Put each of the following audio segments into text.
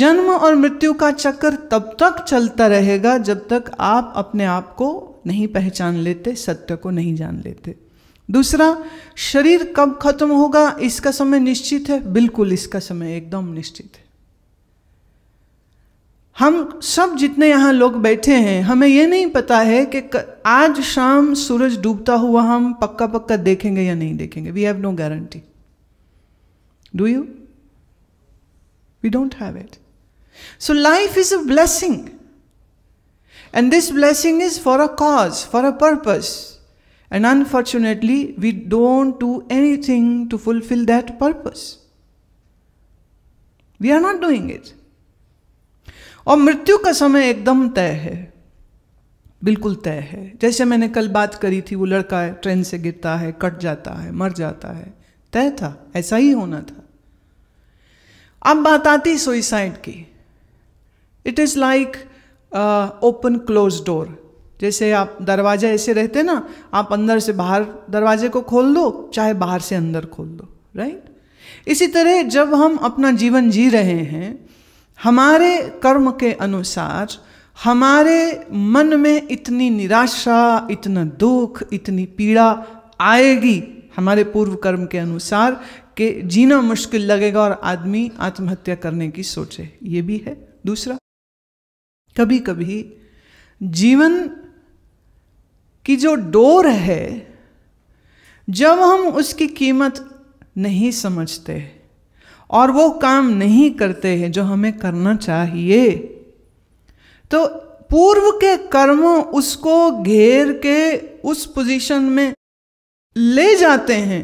जन्म और मृत्यु का चक्कर तब तक चलता रहेगा जब तक आप अपने आप को नहीं पहचान लेते सत्य को नहीं जान लेते दूसरा शरीर कब खत्म होगा इसका समय निश्चित है बिल्कुल इसका समय एकदम निश्चित है हम सब जितने यहाँ लोग बैठे हैं हमें ये नहीं पता है कि आज शाम सूरज डूबता हुआ हम पक्का पक्का देखेंगे या नहीं देखेंगे we have no guarantee do you we don't have it So life is a blessing. And this blessing is for a cause, for a purpose. And unfortunately, we don't do anything to fulfill that purpose. We are not doing it. और मृत्यु का समय एकदम तय है बिल्कुल तय है जैसे मैंने कल बात करी थी वो लड़का ट्रेन से गिरता है कट जाता है मर जाता है तय था ऐसा ही होना था अब बात आती सुइसाइड की it is like open close door जैसे आप दरवाजे ऐसे रहते ना आप अंदर से बाहर दरवाजे को खोल दो चाहे बाहर से अंदर खोल दो राइट इसी तरह जब हम अपना जीवन जी रहे हैं हमारे कर्म के अनुसार हमारे मन में इतनी निराशा इतना दुख इतनी पीड़ा आएगी हमारे पूर्व कर्म के अनुसार कि जीना मुश्किल लगेगा और आदमी आत्महत्या करने की सोचे ये भी है दूसरा कभी कभी जीवन की जो डोर है जब हम उसकी कीमत नहीं समझते और वो काम नहीं करते हैं जो हमें करना चाहिए तो पूर्व के कर्म उसको घेर के उस पोजीशन में ले जाते हैं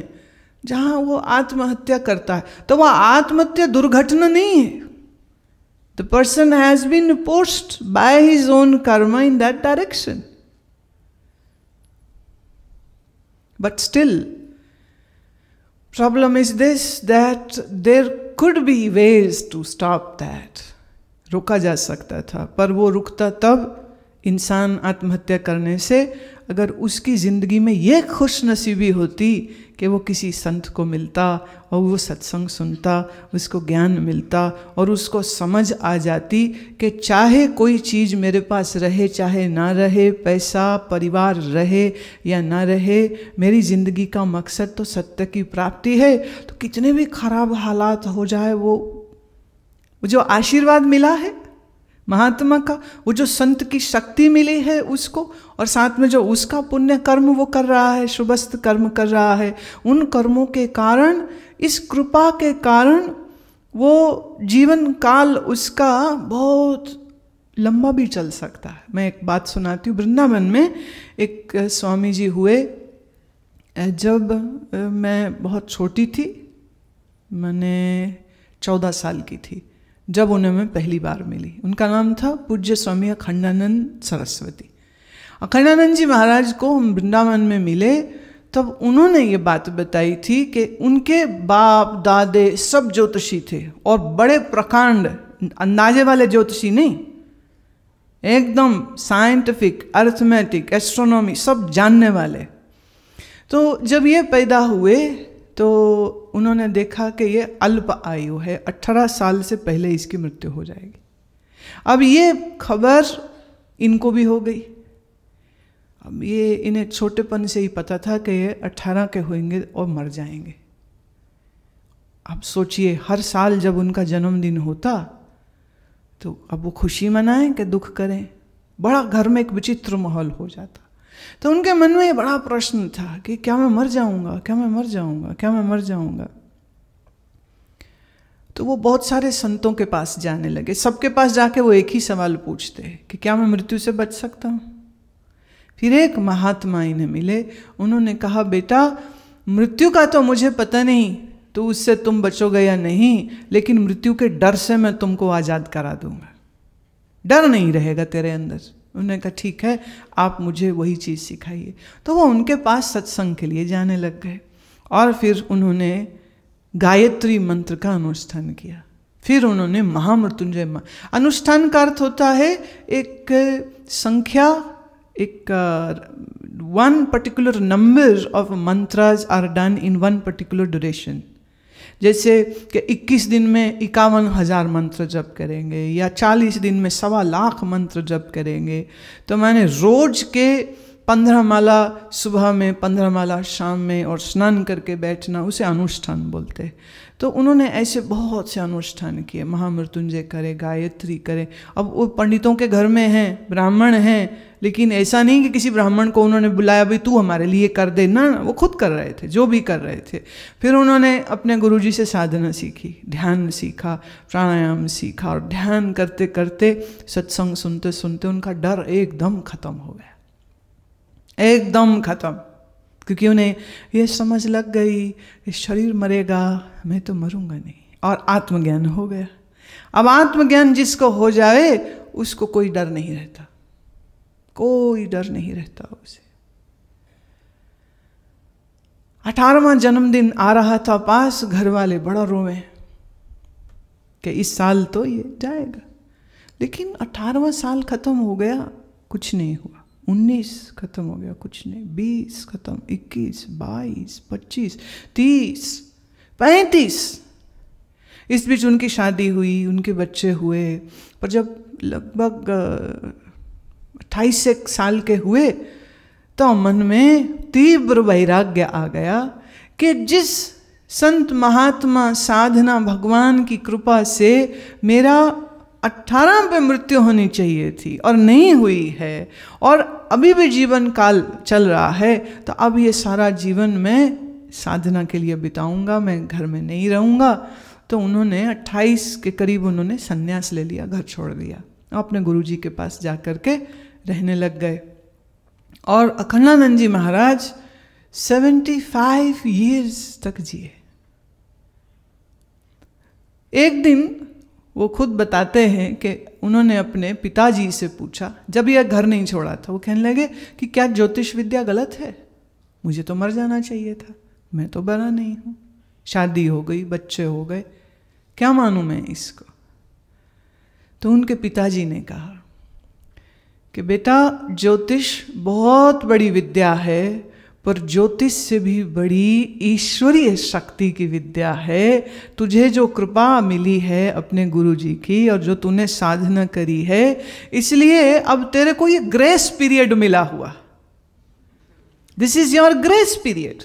जहां वो आत्महत्या करता है तो वह आत्महत्या दुर्घटना नहीं है The person has been pushed by his own karma in that direction. But still, problem is this that there could be ways to stop that. रुका जा सकता था पर वो रुकता तब इंसान आत्महत्या करने से अगर उसकी ज़िंदगी में ये खुश नसीबी होती कि वो किसी संत को मिलता और वो सत्संग सुनता उसको ज्ञान मिलता और उसको समझ आ जाती कि चाहे कोई चीज़ मेरे पास रहे चाहे ना रहे पैसा परिवार रहे या ना रहे मेरी ज़िंदगी का मकसद तो सत्य की प्राप्ति है तो कितने भी खराब हालात हो जाए वो जो आशीर्वाद मिला है महात्मा का वो जो संत की शक्ति मिली है उसको और साथ में जो उसका पुण्य कर्म वो कर रहा है शुभस्त कर्म कर रहा है उन कर्मों के कारण इस कृपा के कारण वो जीवन काल उसका बहुत लंबा भी चल सकता है मैं एक बात सुनाती हूँ वृंदावन में एक स्वामी जी हुए जब मैं बहुत छोटी थी मैंने चौदह साल की थी जब उन्हें मैं पहली बार मिली उनका नाम था पूज्य स्वामी अखंडानंद सरस्वती अखंडानंद जी महाराज को हम वृंदावन में मिले तब उन्होंने ये बात बताई थी कि उनके बाप दादे सब ज्योतिषी थे और बड़े प्रकांड अंदाजे वाले ज्योतिषी नहीं एकदम साइंटिफिक अर्थमेटिक एस्ट्रोनॉमी सब जानने वाले तो जब ये पैदा हुए तो उन्होंने देखा कि ये अल्प आयु है 18 साल से पहले इसकी मृत्यु हो जाएगी अब ये खबर इनको भी हो गई अब ये इन्हें छोटेपन से ही पता था कि ये 18 के होंगे और मर जाएंगे अब सोचिए हर साल जब उनका जन्मदिन होता तो अब वो खुशी मनाएं कि दुख करें बड़ा घर में एक विचित्र माहौल हो जाता तो उनके मन में ये बड़ा प्रश्न था कि क्या मैं मर जाऊंगा क्या मैं मर जाऊंगा क्या मैं मर जाऊंगा तो वो बहुत सारे संतों के पास जाने लगे सबके पास जाके वो एक ही सवाल पूछते कि क्या मैं मृत्यु से बच सकता हूँ फिर एक महात्मा इन्हें मिले उन्होंने कहा बेटा मृत्यु का तो मुझे पता नहीं तो उससे तुम बचोगे या नहीं लेकिन मृत्यु के डर से मैं तुमको आज़ाद करा दूंगा डर नहीं रहेगा तेरे अंदर उन्होंने कहा ठीक है आप मुझे वही चीज़ सिखाइए तो वो उनके पास सत्संग के लिए जाने लग गए और फिर उन्होंने गायत्री मंत्र का अनुष्ठान किया फिर उन्होंने महामृत्युंजय अनुष्ठान का अर्थ होता है एक संख्या एक one particular number of mantras are done in one particular duration जैसे कि 21 दिन में इक्यावन हज़ार मंत्र जप करेंगे या 40 दिन में सवा लाख मंत्र जप करेंगे तो मैंने रोज के पंद्रह माला सुबह में पंद्रह माला शाम में और स्नान करके बैठना उसे अनुष्ठान बोलते तो उन्होंने ऐसे बहुत से अनुष्ठान किए महामृत्युंजय करे गायत्री करे अब वो पंडितों के घर में हैं ब्राह्मण हैं लेकिन ऐसा नहीं कि किसी ब्राह्मण को उन्होंने बुलाया भाई तू हमारे लिए कर दे ना वो खुद कर रहे थे जो भी कर रहे थे फिर उन्होंने अपने गुरु से साधना सीखी ध्यान सीखा प्राणायाम सीखा और ध्यान करते करते सत्संग सुनते सुनते उनका डर एकदम खत्म हो गया एकदम खत्म क्योंकि उन्हें यह समझ लग गई कि शरीर मरेगा मैं तो मरूंगा नहीं और आत्मज्ञान हो गया अब आत्मज्ञान जिसको हो जाए उसको कोई डर नहीं रहता कोई डर नहीं रहता उसे अठारहवा जन्मदिन आ रहा था पास घर वाले बड़ा रोए कि इस साल तो ये जाएगा लेकिन अठारहवा साल खत्म हो गया कुछ नहीं हुआ उन्नीस खत्म हो गया कुछ नहीं बीस खत्म इक्कीस बाईस पच्चीस तीस पैंतीस इस बीच उनकी शादी हुई उनके बच्चे हुए पर जब लगभग अट्ठाईस एक साल के हुए तो मन में तीव्र वैराग्य आ गया कि जिस संत महात्मा साधना भगवान की कृपा से मेरा अट्ठारह पे मृत्यु होनी चाहिए थी और नहीं हुई है और अभी भी जीवन काल चल रहा है तो अब ये सारा जीवन मैं साधना के लिए बिताऊंगा मैं घर में नहीं रहूंगा तो उन्होंने 28 के करीब उन्होंने संन्यास ले लिया घर छोड़ दिया अपने गुरु जी के पास जा कर के रहने लग गए और अखंडानंद जी महाराज 75 फाइव ईयर्स तक जिए एक दिन वो खुद बताते हैं कि उन्होंने अपने पिताजी से पूछा जब यह घर नहीं छोड़ा था वो कहने लगे कि क्या ज्योतिष विद्या गलत है मुझे तो मर जाना चाहिए था मैं तो बड़ा नहीं हूँ शादी हो गई बच्चे हो गए क्या मानूँ मैं इसको तो उनके पिताजी ने कहा कि बेटा ज्योतिष बहुत बड़ी विद्या है पर ज्योतिष से भी बड़ी ईश्वरीय शक्ति की विद्या है तुझे जो कृपा मिली है अपने गुरु जी की और जो तूने साधना करी है इसलिए अब तेरे को ये ग्रेस पीरियड मिला हुआ this is your grace period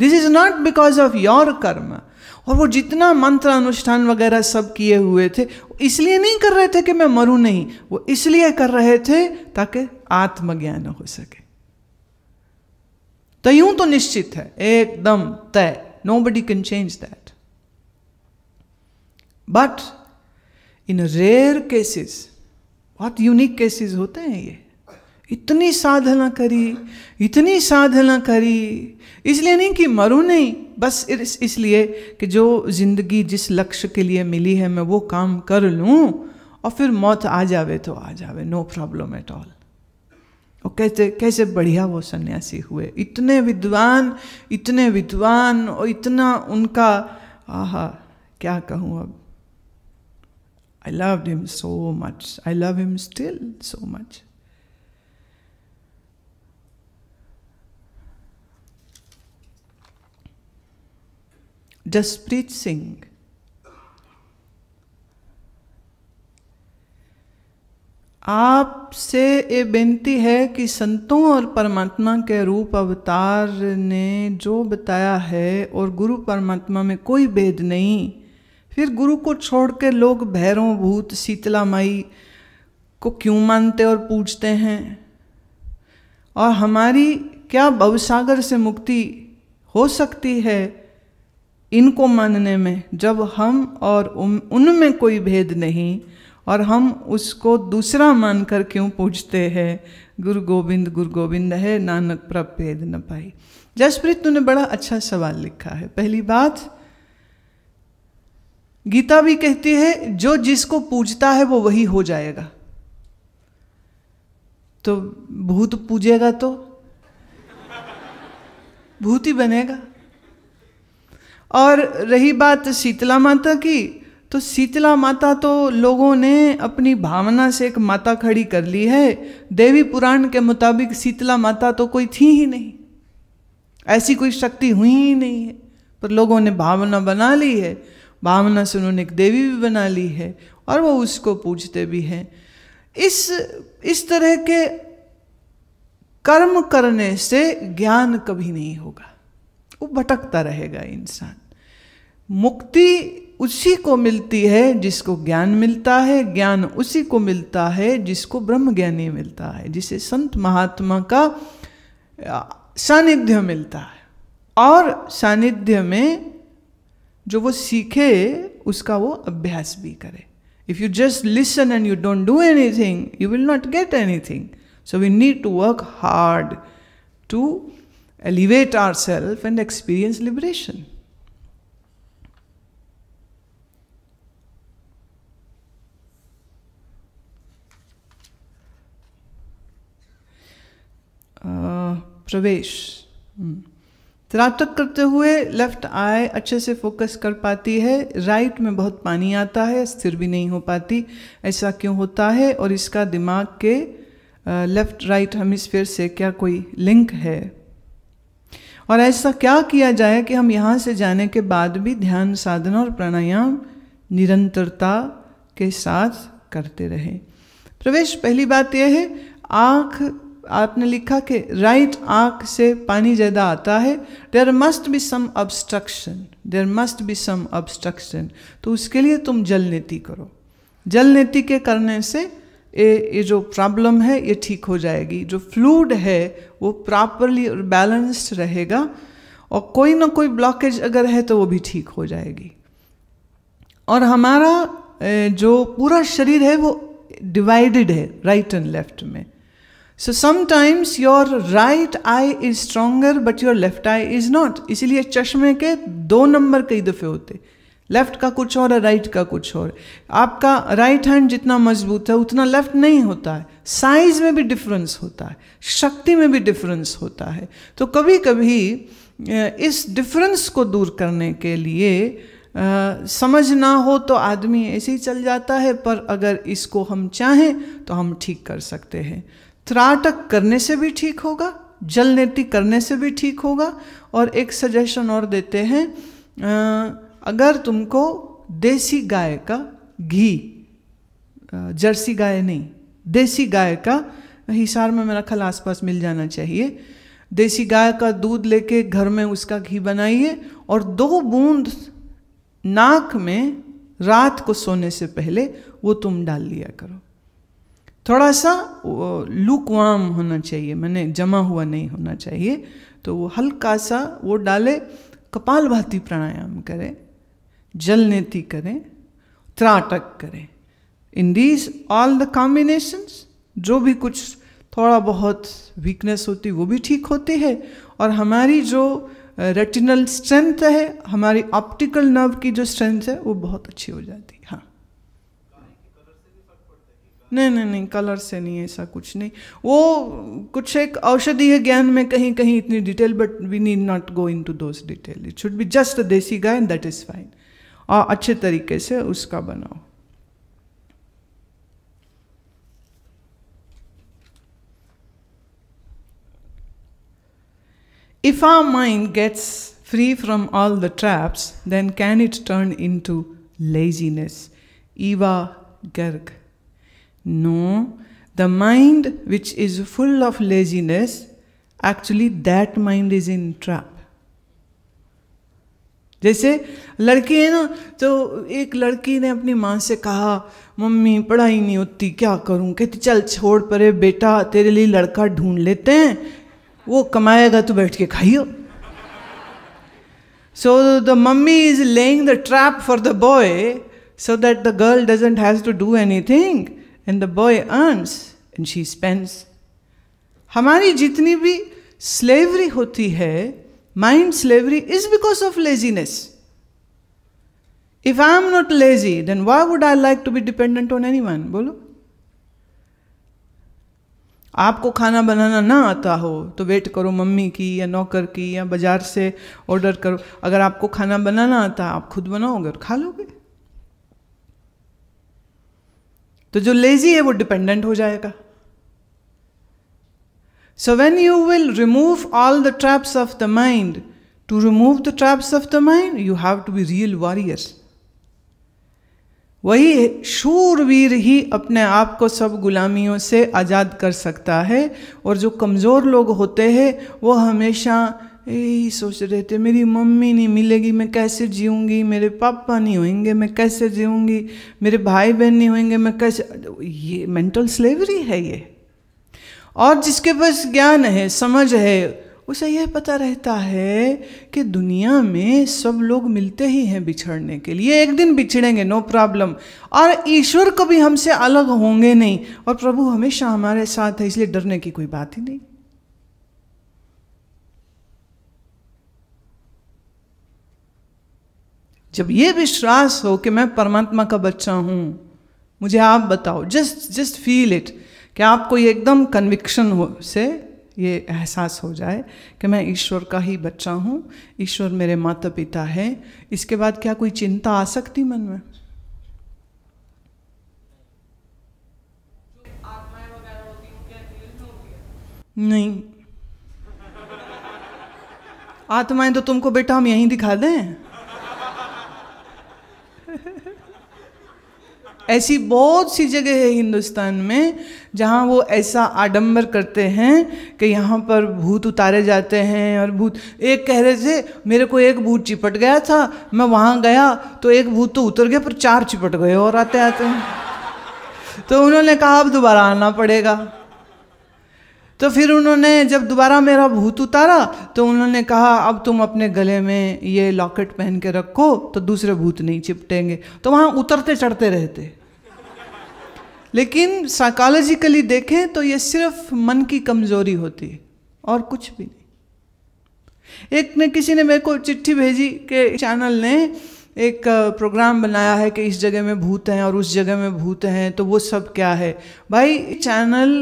this is not because of your karma और वो जितना मंत्र अनुष्ठान वगैरह सब किए हुए थे इसलिए नहीं कर रहे थे कि मैं मरूं नहीं वो इसलिए कर रहे थे ताकि आत्मज्ञान हो सके तो यूं तो निश्चित है एकदम तय nobody can change that but in rare cases बहुत यूनिक केसेस होते हैं ये इतनी साधना करी इतनी साधना करी इसलिए नहीं कि मरूं नहीं बस इस, इसलिए कि जो जिंदगी जिस लक्ष्य के लिए मिली है मैं वो काम कर लूं और फिर मौत आ जावे तो आ जावे नो प्रॉब्लम एट ऑल और कैसे कैसे बढ़िया वो सन्यासी हुए इतने विद्वान इतने विद्वान और इतना उनका आहा क्या कहूँ अब I love him so much I love him still so much Jaspreet Singh आपसे ये बेनती है कि संतों और परमात्मा के रूप अवतार ने जो बताया है और गुरु परमात्मा में कोई भेद नहीं फिर गुरु को छोड़ के लोग भैरों भूत शीतला माई को क्यों मानते और पूजते हैं और हमारी क्या भवसागर से मुक्ति हो सकती है इनको मानने में जब हम और उनमें कोई भेद नहीं और हम उसको दूसरा मानकर क्यों पूछते हैं गुरु गोविंद गुरु गोविंद है नानक प्रभेद न पाई जसप्रीत तूने बड़ा अच्छा सवाल लिखा है पहली बात गीता भी कहती है जो जिसको पूजता है वो वही हो जाएगा तो भूत पूजेगा तो भूत ही बनेगा और रही बात शीतला माता की तो शीतला माता तो लोगों ने अपनी भावना से एक माता खड़ी कर ली है देवी पुराण के मुताबिक शीतला माता तो कोई थी ही नहीं ऐसी कोई शक्ति हुई ही नहीं है पर लोगों ने भावना बना ली है भावना से उन्होंने एक देवी भी बना ली है और वो उसको पूजते भी हैं इस इस तरह के कर्म करने से ज्ञान कभी नहीं होगा वो भटकता रहेगा इंसान मुक्ति उसी को मिलती है जिसको ज्ञान मिलता है ज्ञान उसी को मिलता है जिसको ब्रह्म ज्ञानी मिलता है जिसे संत महात्मा का सानिध्य मिलता है और सानिध्य में जो वो सीखे उसका वो अभ्यास भी करे if you just listen and you don't do anything you will not get anything so we need to work hard to elevate ourself and experience liberation प्रवेश हम्म। त्राटक करते हुए लेफ्ट आई अच्छे से फोकस कर पाती है right में बहुत पानी आता है स्थिर भी नहीं हो पाती ऐसा क्यों होता है और इसका दिमाग के लेफ्ट राइट हेमिस्फेयर से क्या कोई लिंक है और ऐसा क्या किया जाए कि हम यहाँ से जाने के बाद भी ध्यान साधना और प्राणायाम निरंतरता के साथ करते रहें प्रवेश पहली बात यह है आँख आपने लिखा कि राइट आंख से पानी ज़्यादा आता है there must be some obstruction there must be some obstruction तो उसके लिए तुम जल नीति करो जल नीति के करने से ये ये जो प्रॉब्लम है ये ठीक हो जाएगी जो फ्लूड है वो प्रॉपरली और बैलेंस्ड रहेगा और कोई ना कोई ब्लॉकेज अगर है तो वो भी ठीक हो जाएगी और हमारा जो पूरा शरीर है वो डिवाइडेड है राइट एंड लेफ्ट में so sometimes your right eye is stronger but your left eye is not इसीलिए चश्मे के दो नंबर कई दफ़े होते लेफ्ट का कुछ और राइट का कुछ और आपका राइट हैंड जितना मजबूत है उतना लेफ्ट नहीं होता है साइज में भी डिफरेंस होता है शक्ति में भी डिफरेंस होता है तो कभी कभी इस डिफरेंस को दूर करने के लिए आ, समझ ना हो तो आदमी ऐसे ही चल जाता है पर अगर इसको हम चाहें तो हम ठीक कर सकते हैं त्राटक करने से भी ठीक होगा जल नीति करने से भी ठीक होगा और एक सजेशन और देते हैं अगर तुमको देसी गाय का घी जर्सी गाय नहीं देसी गाय का हिसार में मेरा ख्याल आसपास मिल जाना चाहिए देसी गाय का दूध लेके घर में उसका घी बनाइए और दो बूंद नाक में रात को सोने से पहले वो तुम डाल लिया करो थोड़ा सा लूक वाम होना चाहिए मैंने जमा हुआ नहीं होना चाहिए तो वो हल्का सा वो डाले कपाल भाती प्राणायाम करें नेति करें त्राटक करें in these all the combinations जो भी कुछ थोड़ा बहुत वीकनेस होती वो भी ठीक होती है और हमारी जो रेटिनल स्ट्रेंथ है हमारी ऑप्टिकल नर्व की जो स्ट्रेंथ है वो बहुत अच्छी हो जाती है नहीं नहीं नहीं कलर से नहीं ऐसा कुछ नहीं वो कुछ एक औषधीय ज्ञान में कहीं कहीं इतनी detail but we need not go into those detail it should be just देसी गाय दैट इज़ फाइन और अच्छे तरीके से उसका बनाओ if our mind gets free from all the traps then can it turn into laziness Eva Garg No, the mind which is full of laziness, actually that mind is in trap. जैसे लड़के है ना तो एक लड़की ने अपनी माँ से कहा मम्मी पढ़ाई नहीं होती क्या करूँ कहती चल छोड़ परे बेटा तेरे लिए लड़का ढूंढ लेते हैं वो कमाएगा तो बैठ के खाइयो so the mummy is laying the trap for the boy so that the girl doesn't has to do anything and the boy earns and she spends हमारी जितनी भी स्लेवरी होती है mind slavery is because of laziness if I am not lazy then why would I like to be dependent on anyone बोलो आपको खाना बनाना ना आता हो तो वेट करो मम्मी की या नौकर की या बाजार से ऑर्डर करो अगर आपको खाना बनाना आता है आप खुद बनाओगे और खा लोगे तो जो लेजी है वो डिपेंडेंट हो जाएगा so when you will remove all the traps of the mind to remove the traps of the mind you have to be real warriors वही शूरवीर ही अपने आप को सब गुलामियों से आज़ाद कर सकता है और जो कमज़ोर लोग होते हैं वो हमेशा यही सोच रहे थे मेरी मम्मी नहीं मिलेगी मैं कैसे जीऊँगी मेरे पापा नहीं होंगे मैं कैसे जीऊँगी मेरे भाई बहन नहीं होंगे मैं कैसे ये मेंटल स्लेवरी है ये और जिसके पास ज्ञान है समझ है उसे यह पता रहता है कि दुनिया में सब लोग मिलते ही हैं बिछड़ने के लिए एक दिन बिछड़ेंगे नो प्रॉब्लम और ईश्वर कभी हमसे अलग होंगे नहीं और प्रभु हमेशा हमारे साथ है इसलिए डरने की कोई बात ही नहीं जब ये विश्वास हो कि मैं परमात्मा का बच्चा हूँ मुझे आप बताओ जस्ट जस्ट फील इट कि आपको ये एकदम कन्विक्शन हो से ये एहसास हो जाए कि मैं ईश्वर का ही बच्चा हूँ ईश्वर मेरे माता पिता हैं इसके बाद क्या कोई चिंता आ सकती मन में नहीं आत्माएं तो तुमको बेटा हम यहीं दिखा दें ऐसी बहुत सी जगह है हिंदुस्तान में जहाँ वो ऐसा आडंबर करते हैं कि यहाँ पर भूत उतारे जाते हैं और भूत एक कह रहे थे मेरे को एक भूत चिपट गया था मैं वहाँ गया तो एक भूत तो उतर गया पर चार चिपट गए और आते आते तो उन्होंने कहा अब दोबारा आना पड़ेगा तो फिर उन्होंने जब दोबारा मेरा भूत उतारा तो उन्होंने कहा अब तुम अपने गले में ये लॉकेट पहन के रखो तो दूसरे भूत नहीं चिपटेंगे तो वहाँ उतरते चढ़ते रहते लेकिन साइकोलॉजिकली देखें तो ये सिर्फ मन की कमजोरी होती है और कुछ भी नहीं एक ने किसी ने मेरे को चिट्ठी भेजी कि चैनल ने एक प्रोग्राम बनाया है कि इस जगह में भूत हैं और उस जगह में भूत हैं तो वो सब क्या है भाई चैनल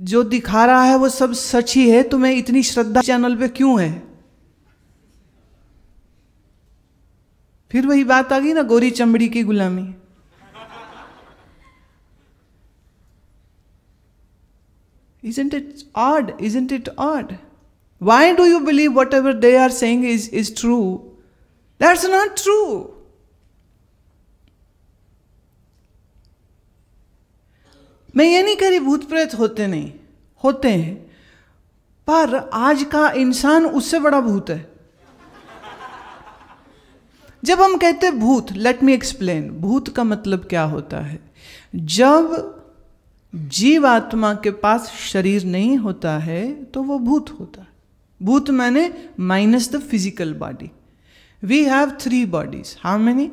जो दिखा रहा है वो सब सच ही है तुम्हें इतनी श्रद्धा चैनल पे क्यों है फिर वही बात आ गई ना गोरी चमड़ी की गुलामी is isn't it odd is isn't it odd why do you believe whatever they are saying is is true that's not true मैं ये नहीं कह रही भूत प्रेत होते नहीं होते हैं पर आज का इंसान उससे बड़ा भूत है जब हम कहते भूत लेट मी एक्सप्लेन भूत का मतलब क्या होता है जब जीवात्मा के पास शरीर नहीं होता है तो वो भूत होता है भूत मैंने minus the physical body we have three bodies how many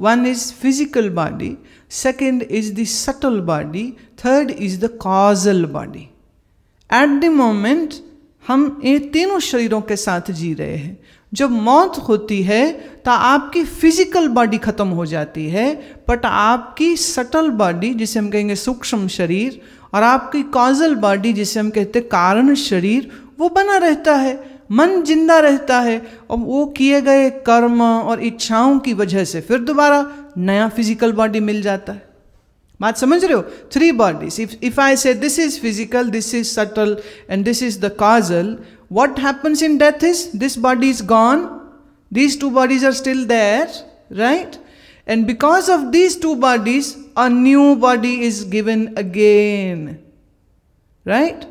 one is physical body second is the subtle body, third is the causal body. At the moment, हम इन तीनों शरीरों के साथ जी रहे हैं जब मौत होती है तो आपकी फिजिकल बॉडी खत्म हो जाती है बट आपकी सटल बॉडी जिसे हम कहेंगे सूक्ष्म शरीर और आपकी कॉजल बॉडी जिसे हम कहते हैं कारण शरीर वो बना रहता है मन जिंदा रहता है और वो किए गए कर्म और इच्छाओं की वजह से फिर दोबारा नया फिजिकल बॉडी मिल जाता है बात समझ रहे हो three bodies if if I say this is physical this is subtle and this is the causal what happens in death is this body is gone these two bodies are still there right and because of these two bodies a new body is given again right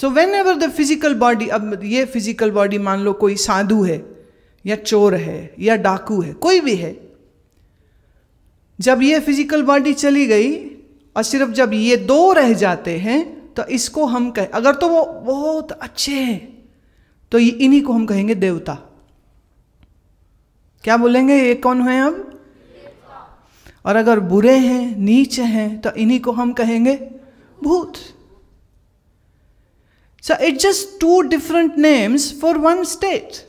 so whenever the physical body अब ये physical body मान लो कोई साधु है या चोर है या डाकू है कोई भी है जब ये फिजिकल बॉडी चली गई और सिर्फ जब ये दो रह जाते हैं तो इसको हम कहें अगर तो वो बहुत अच्छे हैं तो इन्हीं को हम कहेंगे देवता क्या बोलेंगे ये कौन है हम और अगर बुरे हैं नीच हैं तो इन्हीं को हम कहेंगे भूत so it's just two different names for one state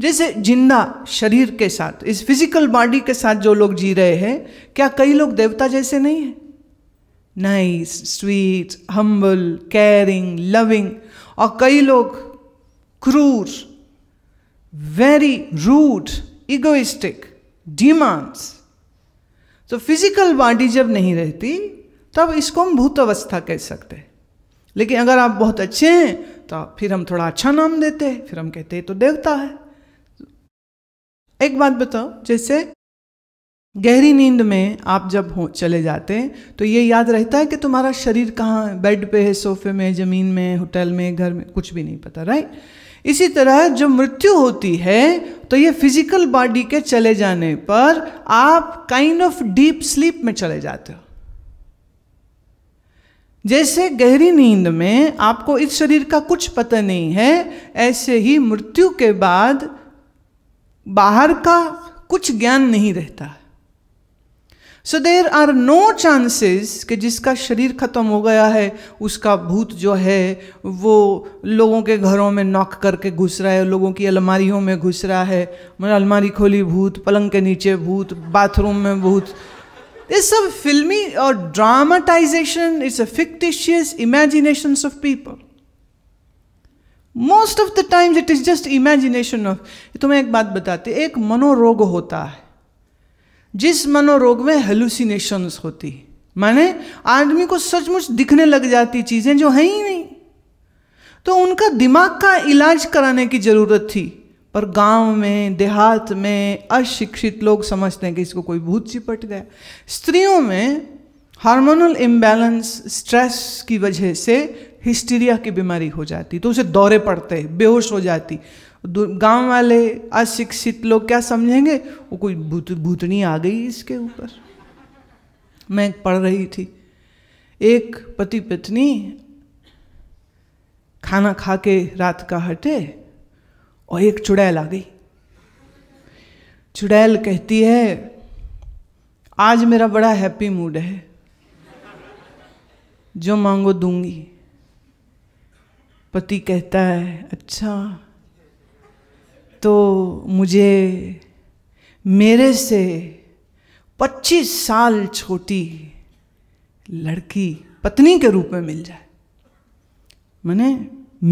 जैसे जिंदा शरीर के साथ इस फिजिकल बॉडी के साथ जो लोग जी रहे हैं क्या कई लोग देवता जैसे नहीं हैं nice sweet humble caring loving और कई लोग क्रूर वेरी रूड इगोइस्टिक डिमांड्स तो फिजिकल बॉडी जब नहीं रहती तब तो इसको हम भूत अवस्था कह सकते हैं लेकिन अगर आप बहुत अच्छे हैं तो फिर हम थोड़ा अच्छा नाम देते हैं फिर हम कहते हैं तो देवता है एक बात बताओ जैसे गहरी नींद में आप जब हो चले जाते हैं तो ये याद रहता है कि तुम्हारा शरीर कहाँ है बेड पे है सोफे में ज़मीन में होटल में घर में कुछ भी नहीं पता राइट इसी तरह जो मृत्यु होती है तो ये फिजिकल बॉडी के चले जाने पर आप काइंड ऑफ डीप स्लीप में चले जाते हो जैसे गहरी नींद में आपको इस शरीर का कुछ पता नहीं है ऐसे ही मृत्यु के बाद बाहर का कुछ ज्ञान नहीं रहता so there are no chances कि जिसका शरीर खत्म हो गया है उसका भूत जो है वो लोगों के घरों में नॉक करके घुस रहा है लोगों की अलमारियों में घुस रहा है मैंने मतलब अलमारी खोली भूत पलंग के नीचे भूत बाथरूम में भूत ये सब फिल्मी और dramatization it's a fictitious imaginations of people most of the times it is just imagination of तुम्हें एक बात बताते एक मनोरोग होता है जिस मनोरोग में हेलुसिनेशंस होती माने आदमी को सचमुच दिखने लग जाती चीजें जो है ही नहीं तो उनका दिमाग का इलाज कराने की ज़रूरत थी पर गांव में देहात में अशिक्षित लोग समझते हैं कि इसको कोई भूत चिपट गया स्त्रियों में हार्मोनल इम्बैलेंस स्ट्रेस की वजह से हिस्टीरिया की बीमारी हो जाती तो उसे दौरे पड़ते बेहोश हो जाती गांव वाले अशिक्षित लोग क्या समझेंगे वो कोई भूत भूतनी आ गई इसके ऊपर मैं पढ़ रही थी एक पति पत्नी खाना खा के रात का हटे और एक चुड़ैल आ गई चुड़ैल कहती है आज मेरा बड़ा हैप्पी मूड है जो मांगो दूंगी पति कहता है अच्छा तो मुझे मेरे से 25 साल छोटी लड़की पत्नी के रूप में मिल जाए मैंने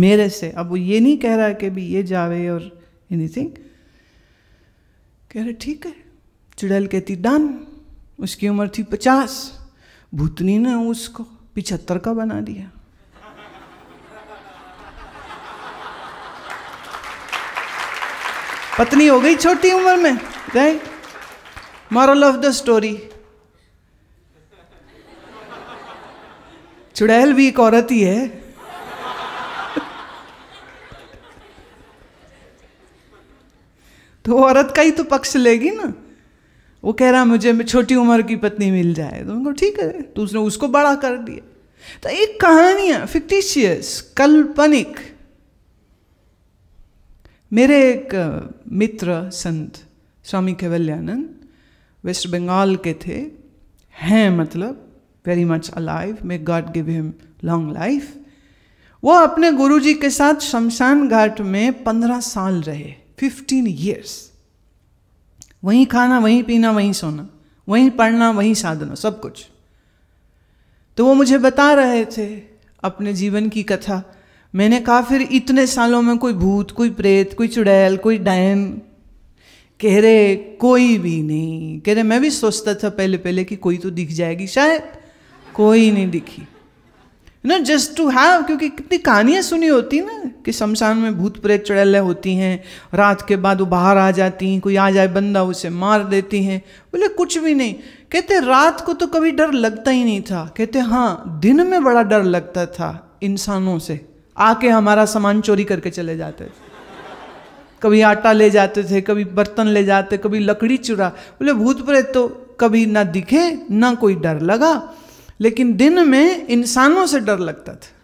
मेरे से अब वो ये नहीं कह रहा है कि भी ये जावे और एनीथिंग कह रहे ठीक है चुड़ैल कहती डन उसकी उम्र थी पचास भूतनी ने उसको पिछहत्तर का बना दिया पत्नी हो गई छोटी उम्र में right moral of the story चुड़ैल भी एक औरत ही है तो औरत का ही तो पक्ष लेगी ना वो कह रहा मुझे छोटी उम्र की पत्नी मिल जाए तो उनको ठीक है तो उसने उसको बड़ा कर दिया तो एक कहानियां फिक्टिशियस काल्पनिक मेरे एक मित्र संत स्वामी केवल्यानंद वेस्ट बंगाल के थे हैं मतलब very much alive may God give him long life वो अपने गुरुजी के साथ शमशान घाट में पंद्रह साल रहे फिफ्टीन ईयर्स वहीं खाना वहीं पीना वहीं सोना वहीं पढ़ना वहीं साधना सब कुछ तो वो मुझे बता रहे थे अपने जीवन की कथा मैंने कहा फिर इतने सालों में कोई भूत कोई प्रेत कोई चुड़ैल कोई डायन कह रहे कोई भी नहीं कह रहे मैं भी सोचता था पहले पहले कि कोई तो दिख जाएगी शायद कोई नहीं दिखी ना जस्ट टू हैव क्योंकि कितनी कहानियाँ सुनी होती ना कि शमशान में भूत प्रेत चुड़ैलें होती हैं रात के बाद वो बाहर आ जाती हैं कोई आ जाए बंदा उसे मार देती हैं बोले कुछ भी नहीं कहते रात को तो कभी डर लगता ही नहीं था कहते हाँ दिन में बड़ा डर लगता था इंसानों से आके हमारा सामान चोरी करके चले जाते थे कभी आटा ले जाते थे कभी बर्तन ले जाते कभी लकड़ी चुरा बोले भूत प्रेत तो कभी ना दिखे ना कोई डर लगा लेकिन दिन में इंसानों से डर लगता था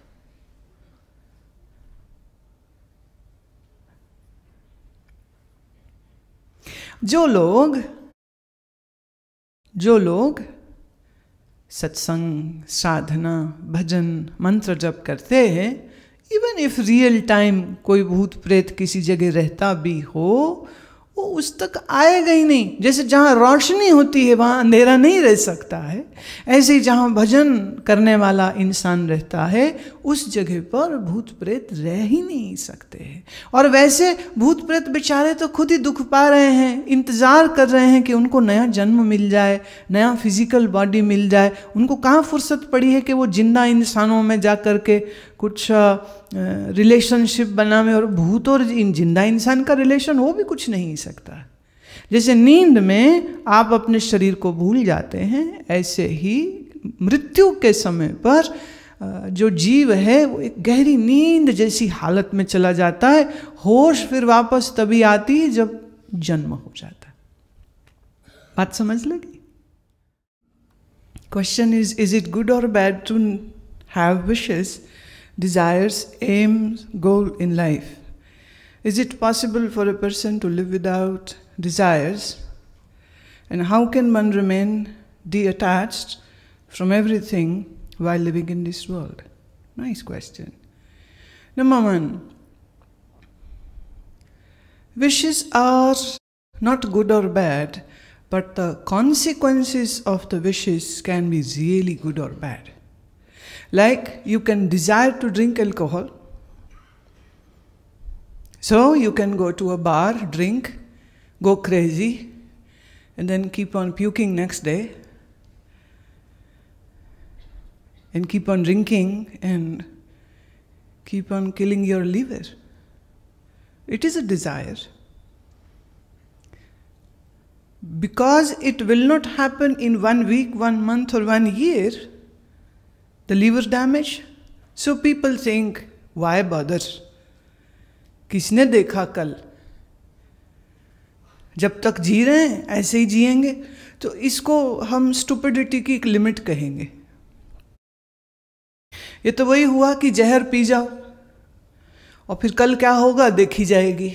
जो लोग जो लोग सत्संग साधना भजन मंत्र जप करते हैं इवन इफ रियल टाइम कोई भूत प्रेत किसी जगह रहता भी हो वो उस तक आएगा ही नहीं जैसे जहाँ रोशनी होती है वहाँ अंधेरा नहीं रह सकता है ऐसे ही जहाँ भजन करने वाला इंसान रहता है उस जगह पर भूत प्रेत रह ही नहीं सकते हैं और वैसे भूत प्रेत बेचारे तो खुद ही दुख पा रहे हैं इंतज़ार कर रहे हैं कि उनको नया जन्म मिल जाए नया फिजिकल बॉडी मिल जाए उनको कहाँ फुर्सत पड़ी है कि वो जिंदा इंसानों में जा कर के कुछ रिलेशनशिप बना में और भूत और इन जिंदा इंसान का रिलेशन हो भी कुछ नहीं सकता जैसे नींद में आप अपने शरीर को भूल जाते हैं ऐसे ही मृत्यु के समय पर जो जीव है वो एक गहरी नींद जैसी हालत में चला जाता है होश फिर वापस तभी आती है जब जन्म हो जाता है बात समझ लगी question is is it good और bad to have wishes desires, aims, goal in life. Is it possible for a person to live without desires? And how can one remain detached from everything while living in this world? Nice question. Number one Wishes are not good or bad, but the consequences of the wishes can be really good or bad. Like you can desire to drink alcohol. So you can go to a bar, drink, go crazy, and then keep on puking next day, and keep on drinking and keep on killing your liver. It is a desire. Because it will not happen in one week, one month, or one year, the liver's damaged. So people think, why bother? किसने देखा कल जब तक जी रहे हैं ऐसे ही जिएंगे तो इसको हम स्टूपिडिटी की एक लिमिट कहेंगे ये तो वही हुआ कि जहर पी जाओ और फिर कल क्या होगा देखी जाएगी